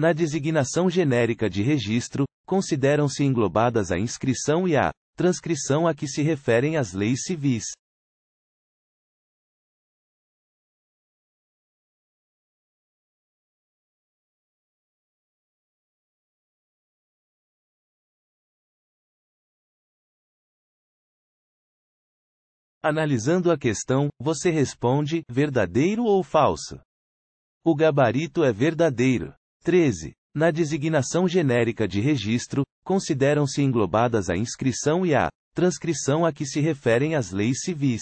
Na designação genérica de registro, consideram-se englobadas a inscrição e a transcrição a que se referem as leis civis. Analisando a questão, você responde verdadeiro ou falso? O gabarito é verdadeiro. 13. Na designação genérica de registro, consideram-se englobadas a inscrição e a transcrição a que se referem as leis civis.